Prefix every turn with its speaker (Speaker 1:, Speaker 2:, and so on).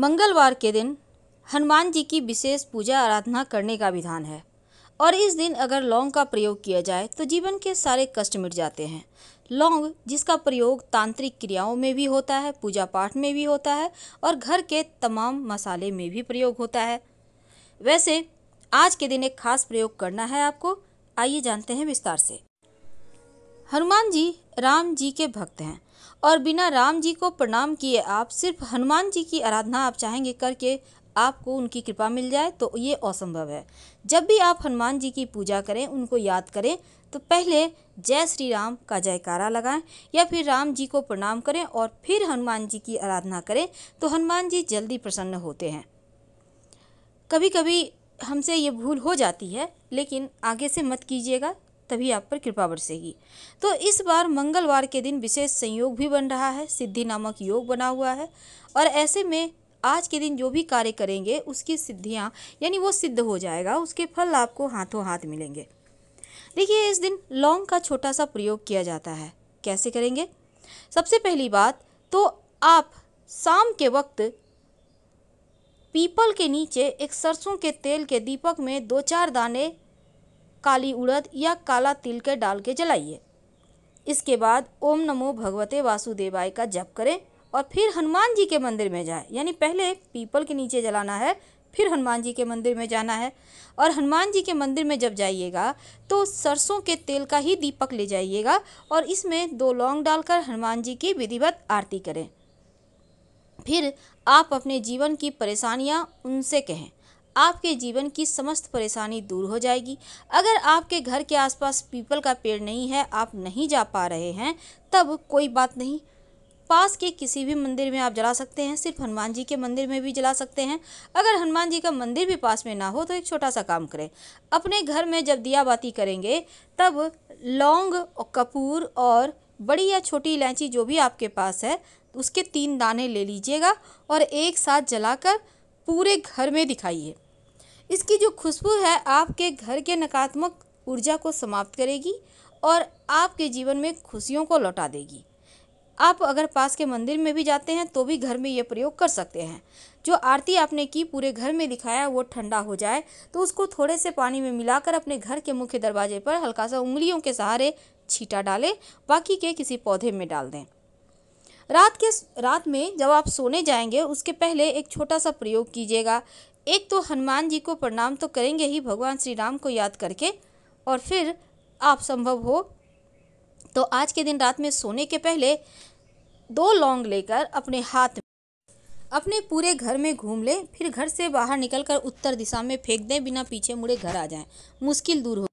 Speaker 1: मंगलवार के दिन हनुमान जी की विशेष पूजा आराधना करने का विधान है और इस दिन अगर लौंग का प्रयोग किया जाए तो जीवन के सारे कष्ट मिट जाते हैं लौंग जिसका प्रयोग तांत्रिक क्रियाओं में भी होता है पूजा पाठ में भी होता है और घर के तमाम मसाले में भी प्रयोग होता है वैसे आज के दिन एक खास प्रयोग करना है आपको आइए जानते हैं विस्तार से हनुमान जी राम जी के भक्त हैं और बिना राम जी को प्रणाम किए आप सिर्फ हनुमान जी की आराधना आप चाहेंगे करके आपको उनकी कृपा मिल जाए तो ये असंभव है जब भी आप हनुमान जी की पूजा करें उनको याद करें तो पहले जय श्री राम का जयकारा लगाएं या फिर राम जी को प्रणाम करें और फिर हनुमान जी की आराधना करें तो हनुमान जी जल्दी प्रसन्न होते हैं कभी कभी हमसे ये भूल हो जाती है लेकिन आगे से मत कीजिएगा तभी आप पर कृपा बरसेगी तो इस बार मंगलवार के दिन विशेष संयोग भी बन रहा है सिद्धि नामक योग बना हुआ है और ऐसे में आज के दिन जो भी कार्य करेंगे उसकी सिद्धियाँ यानी वो सिद्ध हो जाएगा उसके फल आपको हाथों हाथ मिलेंगे देखिए इस दिन लौंग का छोटा सा प्रयोग किया जाता है कैसे करेंगे सबसे पहली बात तो आप शाम के वक्त पीपल के नीचे एक सरसों के तेल के दीपक में दो चार दाने काली उड़द या काला तिल के डाल के जलाइए इसके बाद ओम नमो भगवते वासुदेवाय का जप करें और फिर हनुमान जी के मंदिर में जाएं यानी पहले पीपल के नीचे जलाना है फिर हनुमान जी के मंदिर में जाना है और हनुमान जी के मंदिर में जब जाइएगा तो सरसों के तेल का ही दीपक ले जाइएगा और इसमें दो लौंग डालकर हनुमान जी की विधिवत आरती करें फिर आप अपने जीवन की परेशानियाँ उनसे कहें आपके जीवन की समस्त परेशानी दूर हो जाएगी अगर आपके घर के आसपास पीपल का पेड़ नहीं है आप नहीं जा पा रहे हैं तब कोई बात नहीं पास के किसी भी मंदिर में आप जला सकते हैं सिर्फ हनुमान जी के मंदिर में भी जला सकते हैं अगर हनुमान जी का मंदिर भी पास में ना हो तो एक छोटा सा काम करें अपने घर में जब दिया बाती करेंगे तब लौंग और कपूर और बड़ी या छोटी इलायची जो भी आपके पास है उसके तीन दाने ले लीजिएगा और एक साथ जलाकर पूरे घर में दिखाइए इसकी जो खुशबू है आपके घर के नकारात्मक ऊर्जा को समाप्त करेगी और आपके जीवन में खुशियों को लौटा देगी आप अगर पास के मंदिर में भी जाते हैं तो भी घर में ये प्रयोग कर सकते हैं जो आरती आपने की पूरे घर में दिखाया वो ठंडा हो जाए तो उसको थोड़े से पानी में मिलाकर अपने घर के मुख्य दरवाजे पर हल्का सा उंगलियों के सहारे छीटा डालें बाकी के किसी पौधे में डाल दें रात के रात में जब आप सोने जाएंगे उसके पहले एक छोटा सा प्रयोग कीजिएगा एक तो हनुमान जी को प्रणाम तो करेंगे ही भगवान श्री राम को याद करके और फिर आप संभव हो तो आज के दिन रात में सोने के पहले दो लौंग लेकर अपने हाथ में अपने पूरे घर में घूम लें फिर घर से बाहर निकलकर उत्तर दिशा में फेंक दें बिना पीछे मुड़े घर आ जाएं मुश्किल दूर हो